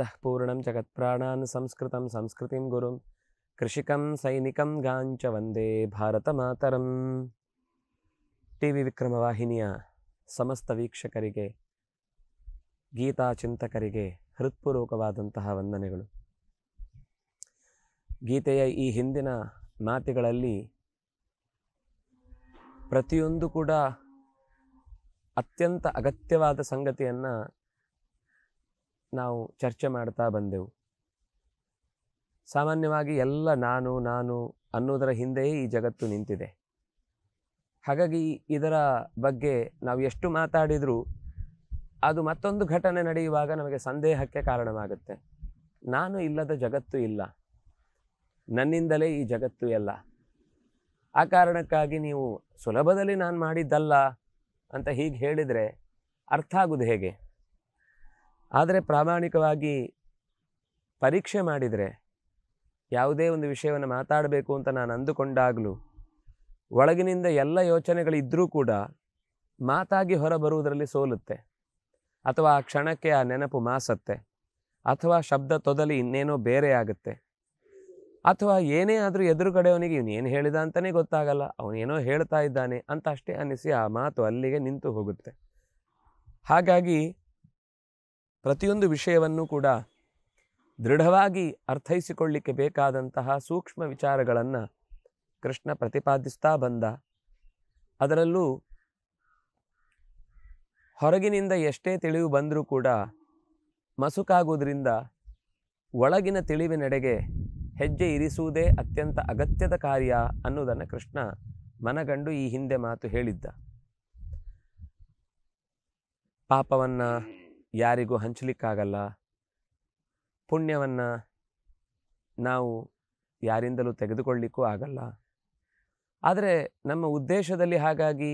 ಜಗತ್ ಜಗತ್ಪ್ರಾಣಾನ್ ಸಂಸ್ಕೃತಂ ಸಂಸ್ಕೃತಿಂ ಗುರುಂ ಕೃಷಿಕಂ ಸೈನಿಕಂ ಗಾಂಚ ವಂದೇ ಭಾರತ ಮಾತರಂ T V ವಿಕ್ರಮವಾಹಿನಿಯ ಸಮಸ್ತ ವೀಕ್ಷಕರಿಗೆ ಗೀತಾ ಚಿಂತಕರಿಗೆ ಹೃತ್ಪೂರ್ವಕವಾದಂತಹ ವಂದನೆಗಳು ಗೀತೆಯ ಈ ಹಿಂದಿನ ಮಾತಿಗಳಲ್ಲಿ ಪ್ರತಿಯೊಂದು ಕೂಡ ಅತ್ಯಂತ ಅಗತ್ಯವಾದ ಸಂಗತಿಯನ್ನು ನಾವು ಚರ್ಚೆ ಮಾಡ್ತಾ ಬಂದೆವು ಸಾಮಾನ್ಯವಾಗಿ ಎಲ್ಲ ನಾನು ನಾನು ಅನ್ನೋದರ ಹಿಂದೆಯೇ ಈ ಜಗತ್ತು ನಿಂತಿದೆ ಹಾಗಾಗಿ ಇದರ ಬಗ್ಗೆ ನಾವು ಎಷ್ಟು ಮಾತಾಡಿದರೂ ಅದು ಮತ್ತೊಂದು ಘಟನೆ ನಡೆಯುವಾಗ ನಮಗೆ ಸಂದೇಹಕ್ಕೆ ಕಾರಣವಾಗುತ್ತೆ ನಾನು ಇಲ್ಲದ ಜಗತ್ತು ಇಲ್ಲ ನನ್ನಿಂದಲೇ ಈ ಜಗತ್ತು ಎಲ್ಲ ಆ ಕಾರಣಕ್ಕಾಗಿ ನೀವು ಸುಲಭದಲ್ಲಿ ನಾನು ಮಾಡಿದ್ದಲ್ಲ ಅಂತ ಹೀಗೆ ಹೇಳಿದರೆ ಅರ್ಥ ಆಗುವುದು ಹೇಗೆ ಆದರೆ ಪ್ರಾಮಾಣಿಕವಾಗಿ ಪರೀಕ್ಷೆ ಮಾಡಿದರೆ ಯಾವುದೇ ಒಂದು ವಿಷಯವನ್ನು ಮಾತಾಡಬೇಕು ಅಂತ ನಾನು ಅಂದುಕೊಂಡಾಗಲೂ ಒಳಗಿನಿಂದ ಎಲ್ಲ ಯೋಚನೆಗಳಿದ್ದರೂ ಕೂಡ ಮಾತಾಗಿ ಹೊರಬರುವುದರಲ್ಲಿ ಸೋಲುತ್ತೆ ಅಥವಾ ಆ ಕ್ಷಣಕ್ಕೆ ಆ ನೆನಪು ಮಾಸತ್ತೆ ಅಥವಾ ಶಬ್ದ ತೊದಲಿ ಇನ್ನೇನೋ ಬೇರೆ ಆಗುತ್ತೆ ಅಥವಾ ಏನೇ ಆದರೂ ಎದುರುಗಡೆ ಅವನಿಗೆ ಇವನೇನು ಹೇಳಿದ ಅಂತಲೇ ಗೊತ್ತಾಗಲ್ಲ ಅವನೇನೋ ಹೇಳ್ತಾ ಇದ್ದಾನೆ ಅಂತ ಅಷ್ಟೇ ಅನ್ನಿಸಿ ಆ ಮಾತು ಅಲ್ಲಿಗೆ ನಿಂತು ಹೋಗುತ್ತೆ ಹಾಗಾಗಿ ಪ್ರತಿಯೊಂದು ವಿಷಯವನ್ನು ಕೂಡ ದೃಢವಾಗಿ ಅರ್ಥೈಸಿಕೊಳ್ಳಿಕ್ಕೆ ಬೇಕಾದಂತಹ ಸೂಕ್ಷ್ಮ ವಿಚಾರಗಳನ್ನು ಕೃಷ್ಣ ಪ್ರತಿಪಾದಿಸ್ತಾ ಬಂದ ಅದರಲ್ಲೂ ಹೊರಗಿನಿಂದ ಎಷ್ಟೇ ತಿಳಿವು ಬಂದರೂ ಕೂಡ ಮಸುಕಾಗುವುದರಿಂದ ಒಳಗಿನ ತಿಳಿವಿನೆಡೆಗೆ ಹೆಜ್ಜೆ ಇರಿಸುವುದೇ ಅತ್ಯಂತ ಅಗತ್ಯದ ಕಾರ್ಯ ಅನ್ನೋದನ್ನು ಕೃಷ್ಣ ಮನಗಂಡು ಈ ಹಿಂದೆ ಮಾತು ಹೇಳಿದ್ದ ಪಾಪವನ್ನು ಯಾರಿಗೂ ಹಂಚಲಿಕ್ಕಾಗಲ್ಲ ಪುಣ್ಯವನ್ನು ನಾವು ಯಾರಿಂದಲೂ ತೆಗೆದುಕೊಳ್ಳಿಕ್ಕೂ ಆಗಲ್ಲ ಆದರೆ ನಮ್ಮ ಉದ್ದೇಶದಲ್ಲಿ ಹಾಗಾಗಿ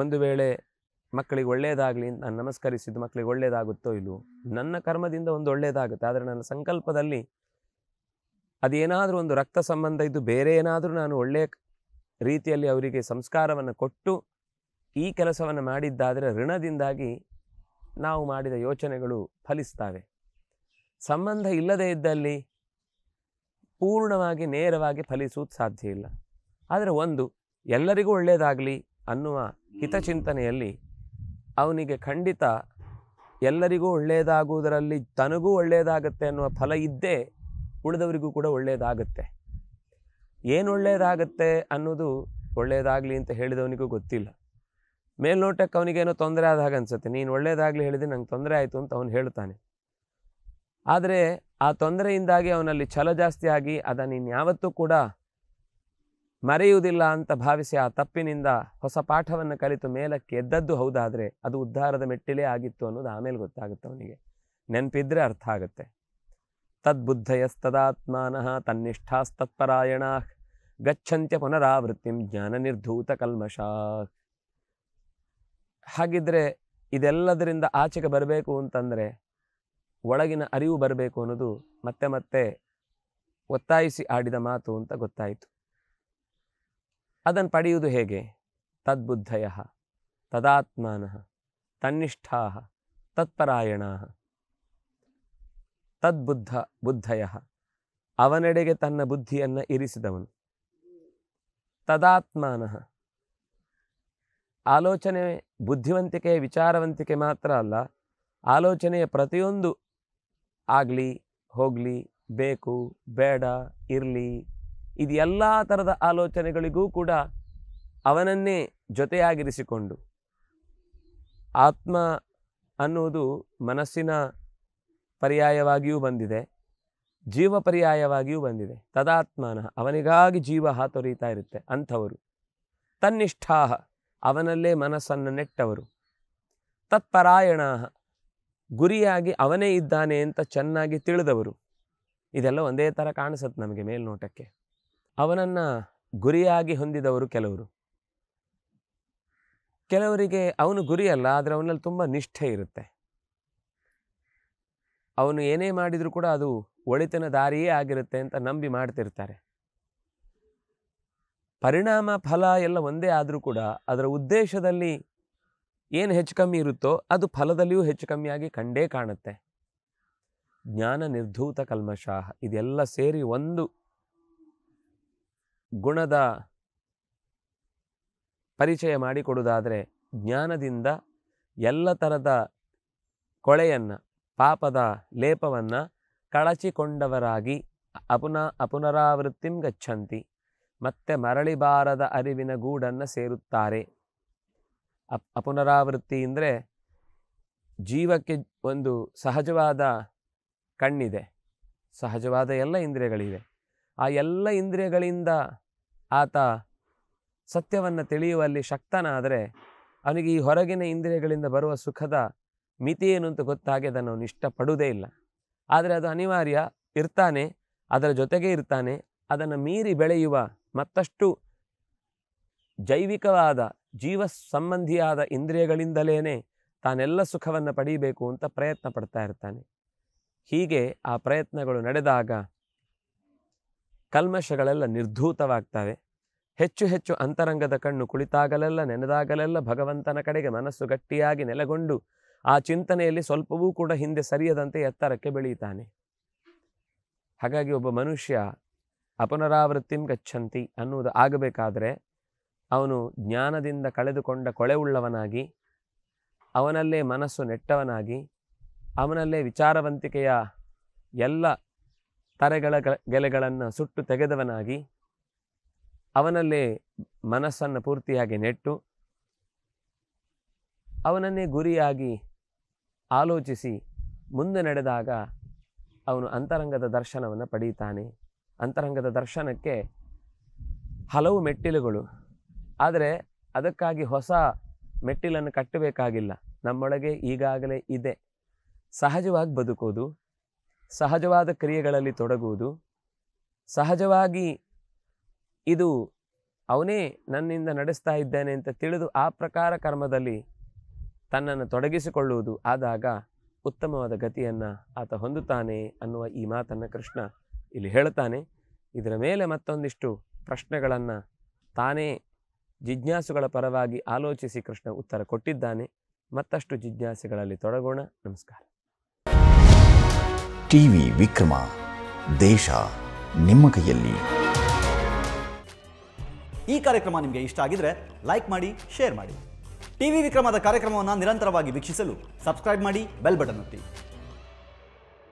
ಒಂದು ವೇಳೆ ಮಕ್ಕಳಿಗೆ ಒಳ್ಳೆಯದಾಗಲಿ ನಾನು ನಮಸ್ಕರಿಸಿದ್ದು ಮಕ್ಕಳಿಗೆ ಒಳ್ಳೆಯದಾಗುತ್ತೋ ಇಲ್ಲವೋ ನನ್ನ ಕರ್ಮದಿಂದ ಒಂದು ಒಳ್ಳೆಯದಾಗುತ್ತೆ ಆದರೆ ನನ್ನ ಸಂಕಲ್ಪದಲ್ಲಿ ಅದೇನಾದರೂ ಒಂದು ರಕ್ತ ಸಂಬಂಧ ಇದ್ದು ಬೇರೆ ಏನಾದರೂ ನಾನು ಒಳ್ಳೆಯ ರೀತಿಯಲ್ಲಿ ಅವರಿಗೆ ಸಂಸ್ಕಾರವನ್ನು ಕೊಟ್ಟು ಈ ಕೆಲಸವನ್ನು ಮಾಡಿದ್ದಾದರೆ ಋಣದಿಂದಾಗಿ ನಾವು ಮಾಡಿದ ಯೋಚನೆಗಳು ಫಲಿಸ್ತವೆ ಸಂಬಂಧ ಇಲ್ಲದೇ ಇದ್ದಲ್ಲಿ ಪೂರ್ಣವಾಗಿ ನೇರವಾಗಿ ಫಲಿಸುವುದು ಸಾಧ್ಯ ಇಲ್ಲ ಆದರೆ ಒಂದು ಎಲ್ಲರಿಗೂ ಒಳ್ಳೆಯದಾಗಲಿ ಅನ್ನುವ ಹಿತಚಿಂತನೆಯಲ್ಲಿ ಅವನಿಗೆ ಖಂಡಿತ ಎಲ್ಲರಿಗೂ ಒಳ್ಳೆಯದಾಗುವುದರಲ್ಲಿ ತನಗೂ ಒಳ್ಳೆಯದಾಗತ್ತೆ ಅನ್ನುವ ಫಲ ಇದ್ದೇ ಉಳಿದವರಿಗೂ ಕೂಡ ಒಳ್ಳೆಯದಾಗತ್ತೆ ಏನು ಒಳ್ಳೆಯದಾಗತ್ತೆ ಅನ್ನೋದು ಒಳ್ಳೆಯದಾಗಲಿ ಅಂತ ಹೇಳಿದವನಿಗೂ ಗೊತ್ತಿಲ್ಲ ಮೇಲ್ನೋಟಕ್ಕೆ ಅವನಿಗೇನೋ ತೊಂದರೆ ಆದ ಹಾಗೆ ಅನಿಸುತ್ತೆ ನೀನು ಒಳ್ಳೇದಾಗಲಿ ಹೇಳಿದ್ರೆ ನಂಗೆ ತೊಂದರೆ ಆಯಿತು ಅಂತ ಅವನು ಹೇಳ್ತಾನೆ ಆದರೆ ಆ ತೊಂದರೆಯಿಂದಾಗಿ ಅವನಲ್ಲಿ ಛಲ ಜಾಸ್ತಿ ಆಗಿ ಅದನ್ನು ಇನ್ಯಾವತ್ತೂ ಕೂಡ ಮರೆಯುವುದಿಲ್ಲ ಅಂತ ಭಾವಿಸಿ ಆ ತಪ್ಪಿನಿಂದ ಹೊಸ ಪಾಠವನ್ನು ಕಲಿತು ಮೇಲಕ್ಕೆ ಎದ್ದದ್ದು ಹೌದಾದರೆ ಅದು ಉದ್ಧಾರದ ಮೆಟ್ಟಿಲೇ ಆಗಿತ್ತು ಅನ್ನೋದು ಆಮೇಲೆ ಗೊತ್ತಾಗುತ್ತೆ ಅವನಿಗೆ ನೆನಪಿದ್ರೆ ಅರ್ಥ ಆಗುತ್ತೆ ತದ್ಬುದ್ಧಯಸ್ತದಾತ್ಮಾನಃ ತನ್ನಿಷ್ಠಾಸ್ತತ್ಪರಾಯಣಾ ಗಚ್ಚಂತ್ಯ ಪುನರಾವೃತ್ತಿಂ ಜ್ಞಾನ ನಿರ್ಧೂತ ಹಾಗಿದ್ರೆ ಇದೆಲ್ಲದರಿಂದ ಆಚೆಗೆ ಬರಬೇಕು ಅಂತಂದರೆ ಒಳಗಿನ ಅರಿವು ಬರಬೇಕು ಅನ್ನೋದು ಮತ್ತೆ ಮತ್ತೆ ಒತ್ತಾಯಿಸಿ ಆಡಿದ ಮಾತು ಅಂತ ಗೊತ್ತಾಯಿತು ಅದನ್ನು ಪಡೆಯುವುದು ಹೇಗೆ ತದ್ಬುದ್ಧಯ ತದಾತ್ಮಾನ ತನ್ನಿಷ್ಠಾ ತತ್ಪರಾಯಣ ತದ್ಬುದ್ಧ ಬುದ್ಧಯ ಅವನೆಡೆಗೆ ತನ್ನ ಬುದ್ಧಿಯನ್ನು ಇರಿಸಿದವನು ತದಾತ್ಮಾನಃ ಆಲೋಚನೆ ಬುದ್ಧಿವಂತಿಕೆ ವಿಚಾರವಂತಿಕೆ ಮಾತ್ರ ಅಲ್ಲ ಆಲೋಚನೆಯ ಪ್ರತಿಯೊಂದು ಆಗಲಿ ಹೋಗಲಿ ಬೇಕು ಬೇಡ ಇರಲಿ ಇದು ಎಲ್ಲ ಥರದ ಆಲೋಚನೆಗಳಿಗೂ ಕೂಡ ಅವನನ್ನೇ ಜೊತೆಯಾಗಿರಿಸಿಕೊಂಡು ಆತ್ಮ ಅನ್ನುವುದು ಮನಸ್ಸಿನ ಪರ್ಯಾಯವಾಗಿಯೂ ಬಂದಿದೆ ಜೀವ ಪರ್ಯಾಯವಾಗಿಯೂ ಬಂದಿದೆ ತದಾತ್ಮಾನ ಅವನಿಗಾಗಿ ಜೀವ ಹಾತೊರೀತಾ ಇರುತ್ತೆ ಅಂಥವರು ತನ್ನಿಷ್ಠಾಹ ಅವನಲ್ಲೇ ಮನಸ್ಸನ್ನು ನೆಟ್ಟವರು ತತ್ಪರಾಯಣ ಗುರಿಯಾಗಿ ಅವನೇ ಇದ್ದಾನೆ ಅಂತ ಚೆನ್ನಾಗಿ ತಿಳಿದವರು ಇದೆಲ್ಲ ಒಂದೇ ಥರ ಕಾಣಿಸುತ್ತೆ ನಮಗೆ ಮೇಲ್ನೋಟಕ್ಕೆ ಅವನನ್ನು ಗುರಿಯಾಗಿ ಹೊಂದಿದವರು ಕೆಲವರು ಕೆಲವರಿಗೆ ಅವನು ಗುರಿಯಲ್ಲ ಆದರೆ ಅವನಲ್ಲಿ ತುಂಬ ನಿಷ್ಠೆ ಇರುತ್ತೆ ಅವನು ಏನೇ ಮಾಡಿದರೂ ಕೂಡ ಅದು ಒಳಿತನ ದಾರಿಯೇ ಆಗಿರುತ್ತೆ ಅಂತ ನಂಬಿ ಮಾಡ್ತಿರ್ತಾರೆ ಪರಿಣಾಮ ಫಲ ಎಲ್ಲ ಒಂದೇ ಆದರೂ ಕೂಡ ಅದರ ಉದ್ದೇಶದಲ್ಲಿ ಏನು ಹೆಚ್ಚು ಕಮ್ಮಿ ಇರುತ್ತೋ ಅದು ಫಲದಲ್ಲಿಯೂ ಹೆಚ್ಚು ಕಮ್ಮಿಯಾಗಿ ಕಂಡೇ ಕಾಣುತ್ತೆ ಜ್ಞಾನ ನಿರ್ಧೂತ ಕಲ್ಮಶಾಹ ಇದೆಲ್ಲ ಸೇರಿ ಒಂದು ಗುಣದ ಪರಿಚಯ ಮಾಡಿಕೊಡುವುದಾದರೆ ಜ್ಞಾನದಿಂದ ಎಲ್ಲ ಥರದ ಕೊಳೆಯನ್ನು ಪಾಪದ ಲೇಪವನ್ನು ಕಳಚಿಕೊಂಡವರಾಗಿ ಅಪುನ ಅಪುನರಾವೃತ್ತಿಂ ಗಚ್ಚಂತಿ ಮತ್ತೆ ಮರಳಿ ಬಾರದ ಅರಿವಿನ ಗೂಡನ್ನು ಸೇರುತ್ತಾರೆ ಅಪ್ ಅಪುನರಾವೃತ್ತಿ ಅಂದರೆ ಜೀವಕ್ಕೆ ಒಂದು ಸಹಜವಾದ ಕಣ್ಣಿದೆ ಸಹಜವಾದ ಎಲ್ಲ ಇಂದ್ರಿಯಗಳಿವೆ ಆ ಎಲ್ಲ ಇಂದ್ರಿಯಗಳಿಂದ ಆತ ಸತ್ಯವನ್ನು ತಿಳಿಯುವಲ್ಲಿ ಶಕ್ತನಾದರೆ ಅವನಿಗೆ ಈ ಹೊರಗಿನ ಇಂದ್ರಿಯಗಳಿಂದ ಬರುವ ಸುಖದ ಮಿತಿ ಏನು ಅಂತ ಗೊತ್ತಾಗಿ ಅದನ್ನು ಅವನು ಇಷ್ಟಪಡುವುದೇ ಇಲ್ಲ ಆದರೆ ಅದು ಅನಿವಾರ್ಯ ಇರ್ತಾನೆ ಅದರ ಜೊತೆಗೆ ಇರ್ತಾನೆ ಅದನ್ನು ಮೀರಿ ಬೆಳೆಯುವ ಮತ್ತಷ್ಟು ಜೈವಿಕವಾದ ಜೀವ ಸಂಬಂಧಿಯಾದ ಇಂದ್ರಿಯಗಳಿಂದಲೇ ತಾನೆಲ್ಲ ಸುಖವನ್ನು ಪಡೀಬೇಕು ಅಂತ ಪ್ರಯತ್ನ ಪಡ್ತಾ ಇರ್ತಾನೆ ಹೀಗೆ ಆ ಪ್ರಯತ್ನಗಳು ನಡೆದಾಗ ಕಲ್ಮಶಗಳೆಲ್ಲ ನಿರ್ಧೂತವಾಗ್ತವೆ ಹೆಚ್ಚು ಹೆಚ್ಚು ಅಂತರಂಗದ ಕಣ್ಣು ಕುಳಿತಾಗಲೆಲ್ಲ ನೆನೆದಾಗಲೆಲ್ಲ ಭಗವಂತನ ಕಡೆಗೆ ಮನಸ್ಸು ಗಟ್ಟಿಯಾಗಿ ನೆಲೆಗೊಂಡು ಆ ಚಿಂತನೆಯಲ್ಲಿ ಸ್ವಲ್ಪವೂ ಕೂಡ ಹಿಂದೆ ಸರಿಯದಂತೆ ಎತ್ತರಕ್ಕೆ ಬೆಳೀತಾನೆ ಹಾಗಾಗಿ ಒಬ್ಬ ಮನುಷ್ಯ ಅಪುನರಾವೃತ್ತಿಂ ಗಚ್ಚಂತಿ ಅನ್ನುವುದು ಆಗಬೇಕಾದರೆ ಅವನು ಜ್ಞಾನದಿಂದ ಕಳೆದುಕೊಂಡ ಕೊಳೆವುಳ್ಳವನಾಗಿ ಅವನಲ್ಲೇ ಮನಸ್ಸು ನೆಟ್ಟವನಾಗಿ ಅವನಲ್ಲೇ ವಿಚಾರವಂತಿಕೆಯ ಎಲ್ಲ ತರೆಗಳ ಗೆಲೆಗಳನ್ನು ಸುಟ್ಟು ತೆಗೆದವನಾಗಿ ಅವನಲ್ಲೇ ಮನಸ್ಸನ್ನು ಪೂರ್ತಿಯಾಗಿ ನೆಟ್ಟು ಅವನನ್ನೇ ಗುರಿಯಾಗಿ ಆಲೋಚಿಸಿ ಮುಂದೆ ನಡೆದಾಗ ಅವನು ಅಂತರಂಗದ ದರ್ಶನವನ್ನು ಪಡೆಯುತ್ತಾನೆ ಅಂತರಂಗದ ದರ್ಶನಕ್ಕೆ ಹಲವು ಮೆಟ್ಟಿಲುಗಳು ಆದರೆ ಅದಕ್ಕಾಗಿ ಹೊಸ ಮೆಟ್ಟಿಲನ್ನು ಕಟ್ಟಬೇಕಾಗಿಲ್ಲ ನಮ್ಮೊಳಗೆ ಈಗಾಗಲೇ ಇದೆ ಸಹಜವಾಗಿ ಬದುಕೋದು ಸಹಜವಾದ ಕ್ರಿಯೆಗಳಲ್ಲಿ ತೊಡಗುವುದು ಸಹಜವಾಗಿ ಇದು ಅವನೇ ನನ್ನಿಂದ ನಡೆಸ್ತಾ ಇದ್ದಾನೆ ಅಂತ ತಿಳಿದು ಆ ಪ್ರಕಾರ ಕರ್ಮದಲ್ಲಿ ತನ್ನನ್ನು ತೊಡಗಿಸಿಕೊಳ್ಳುವುದು ಆದಾಗ ಉತ್ತಮವಾದ ಗತಿಯನ್ನು ಆತ ಹೊಂದುತ್ತಾನೆ ಅನ್ನುವ ಈ ಮಾತನ್ನು ಕೃಷ್ಣ ಇಲ್ಲಿ ಹೇಳ್ತಾನೆ ಇದರ ಮೇಲೆ ಮತ್ತೊಂದಿಷ್ಟು ಪ್ರಶ್ನೆಗಳನ್ನು ತಾನೇ ಜಿಜ್ಞಾಸುಗಳ ಪರವಾಗಿ ಆಲೋಚಿಸಿ ಕೃಷ್ಣ ಉತ್ತರ ಕೊಟ್ಟಿದ್ದಾನೆ ಮತ್ತಷ್ಟು ಜಿಜ್ಞಾಸೆಗಳಲ್ಲಿ ತೊಡಗೋಣ ನಮಸ್ಕಾರ ಟಿವಿ ವಿಕ್ರಮ ದೇಶ ನಿಮ್ಮ ಕೈಯಲ್ಲಿ ಈ ಕಾರ್ಯಕ್ರಮ ನಿಮಗೆ ಇಷ್ಟ ಆಗಿದ್ರೆ ಲೈಕ್ ಮಾಡಿ ಶೇರ್ ಮಾಡಿ ಟಿವಿ ವಿಕ್ರಮದ ಕಾರ್ಯಕ್ರಮವನ್ನು ನಿರಂತರವಾಗಿ ವೀಕ್ಷಿಸಲು ಸಬ್ಸ್ಕ್ರೈಬ್ ಮಾಡಿ ಬೆಲ್ ಬಟನ್ ಒತ್ತಿ